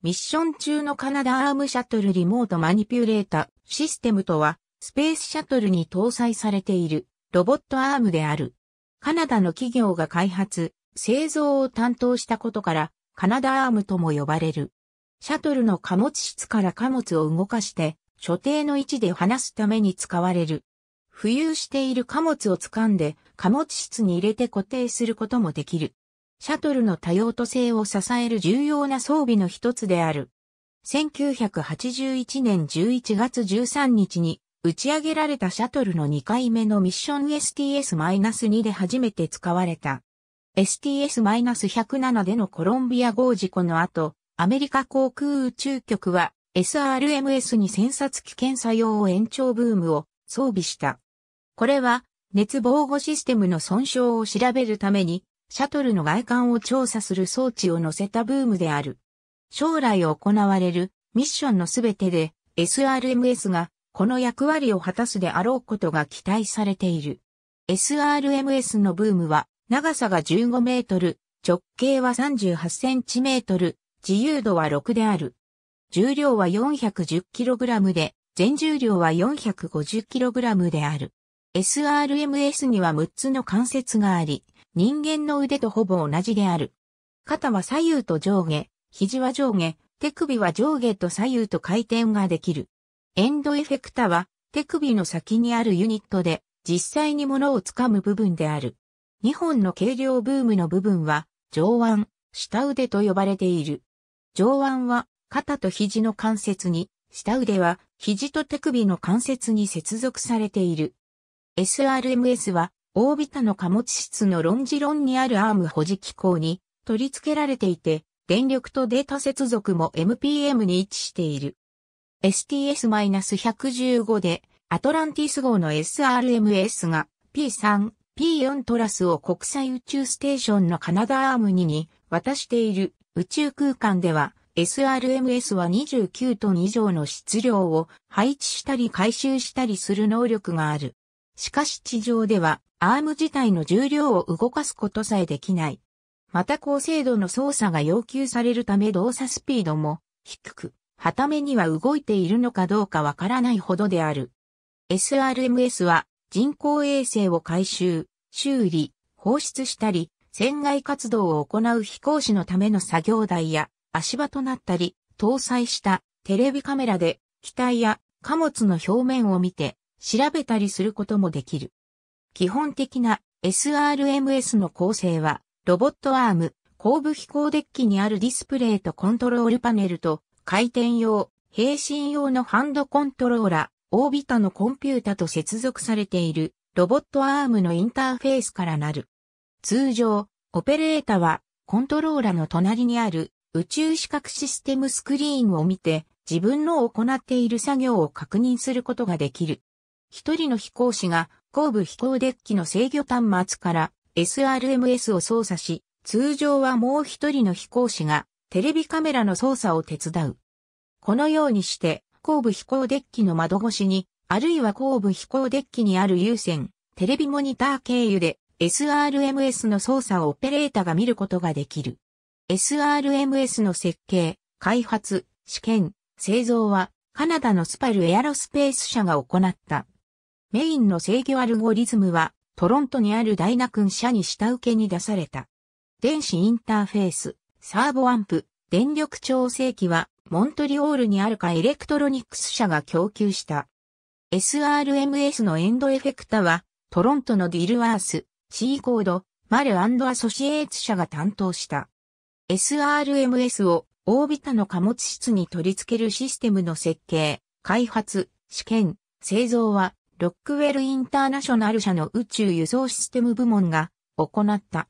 ミッション中のカナダアームシャトルリモートマニピュレータシステムとは、スペースシャトルに搭載されているロボットアームである。カナダの企業が開発、製造を担当したことから、カナダアームとも呼ばれる。シャトルの貨物室から貨物を動かして、所定の位置で離すために使われる。浮遊している貨物を掴んで、貨物室に入れて固定することもできる。シャトルの多用途性を支える重要な装備の一つである。1981年11月13日に打ち上げられたシャトルの2回目のミッション STS-2 で初めて使われた。STS-107 でのコロンビア号事故の後、アメリカ航空宇宙局は SRMS に潜察機検査用を延長ブームを装備した。これは熱防護システムの損傷を調べるためにシャトルの外観を調査する装置を載せたブームである。将来行われるミッションのすべてで SRMS がこの役割を果たすであろうことが期待されている。SRMS のブームは長さが15メートル、直径は38センチメートル、自由度は6である。重量は4 1 0ラムで、全重量は4 5 0ラムである。SRMS には6つの関節があり、人間の腕とほぼ同じである。肩は左右と上下、肘は上下、手首は上下と左右と回転ができる。エンドエフェクタは手首の先にあるユニットで実際に物を掴む部分である。2本の軽量ブームの部分は上腕、下腕と呼ばれている。上腕は肩と肘の関節に、下腕は肘と手首の関節に接続されている。SRMS はオービタの貨物室のロンジロンにあるアーム保持機構に取り付けられていて、電力とデータ接続も MPM に位置している。STS-115 でアトランティス号の SRMS が P3、P4 トラスを国際宇宙ステーションのカナダアーム2に渡している宇宙空間では SRMS は29トン以上の質量を配置したり回収したりする能力がある。しかし地上ではアーム自体の重量を動かすことさえできない。また高精度の操作が要求されるため動作スピードも低く、はためには動いているのかどうかわからないほどである。SRMS は人工衛星を回収、修理、放出したり、船外活動を行う飛行士のための作業台や足場となったり、搭載したテレビカメラで機体や貨物の表面を見て調べたりすることもできる。基本的な SRMS の構成は、ロボットアーム、後部飛行デッキにあるディスプレイとコントロールパネルと、回転用、平身用のハンドコントローラ、オービタのコンピュータと接続されている、ロボットアームのインターフェースからなる。通常、オペレータは、コントローラの隣にある宇宙視覚システムスクリーンを見て、自分の行っている作業を確認することができる。一人の飛行士が後部飛行デッキの制御端末から SRMS を操作し、通常はもう一人の飛行士がテレビカメラの操作を手伝う。このようにして、後部飛行デッキの窓越しに、あるいは後部飛行デッキにある有線、テレビモニター経由で SRMS の操作をオペレータが見ることができる。SRMS の設計、開発、試験、製造はカナダのスパルエアロスペース社が行った。メインの制御アルゴリズムは、トロントにあるダイナ君社に下請けに出された。電子インターフェース、サーボアンプ、電力調整器は、モントリオールにあるかエレクトロニクス社が供給した。SRMS のエンドエフェクタは、トロントのディルワース、C コード、マルアソシエーツ社が担当した。SRMS をオービタの貨物室に取り付けるシステムの設計、開発、試験、製造はロックウェルインターナショナル社の宇宙輸送システム部門が行った。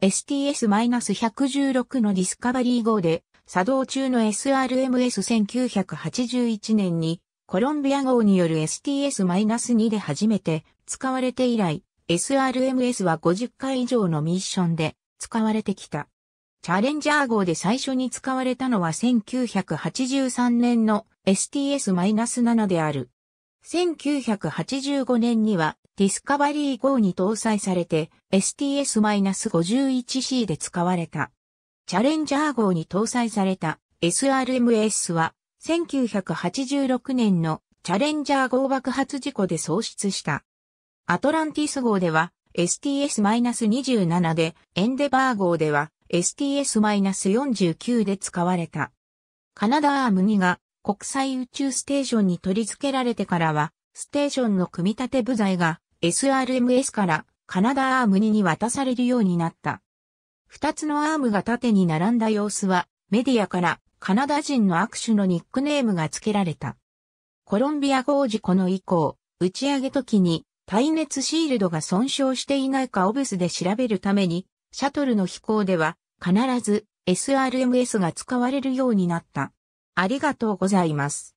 STS-116 のディスカバリー号で作動中の SRMS1981 年にコロンビア号による STS-2 で初めて使われて以来、SRMS は50回以上のミッションで使われてきた。チャレンジャー号で最初に使われたのは1983年の STS-7 である。1985年にはディスカバリー号に搭載されて STS-51C で使われた。チャレンジャー号に搭載された SRMS は1986年のチャレンジャー号爆発事故で喪失した。アトランティス号では STS-27 で、エンデバー号では STS-49 で使われた。カナダアーム2が国際宇宙ステーションに取り付けられてからは、ステーションの組み立て部材が SRMS からカナダアーム2に渡されるようになった。二つのアームが縦に並んだ様子は、メディアからカナダ人の握手のニックネームが付けられた。コロンビア号事故の以降、打ち上げ時に耐熱シールドが損傷していないかオブスで調べるために、シャトルの飛行では必ず SRMS が使われるようになった。ありがとうございます。